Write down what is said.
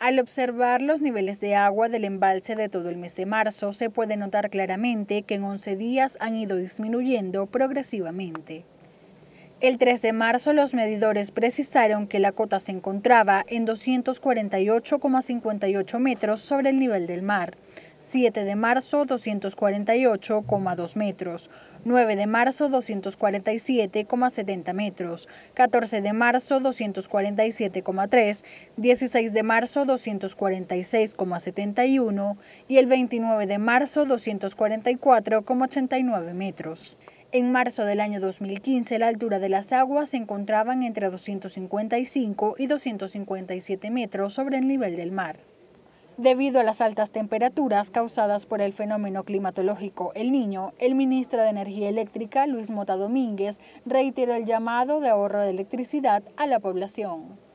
Al observar los niveles de agua del embalse de todo el mes de marzo, se puede notar claramente que en 11 días han ido disminuyendo progresivamente. El 3 de marzo los medidores precisaron que la cota se encontraba en 248,58 metros sobre el nivel del mar, 7 de marzo 248,2 metros, 9 de marzo 247,70 metros, 14 de marzo 247,3, 16 de marzo 246,71 y el 29 de marzo 244,89 metros. En marzo del año 2015, la altura de las aguas se encontraban entre 255 y 257 metros sobre el nivel del mar. Debido a las altas temperaturas causadas por el fenómeno climatológico El Niño, el ministro de Energía Eléctrica, Luis Mota Domínguez, reiteró el llamado de ahorro de electricidad a la población.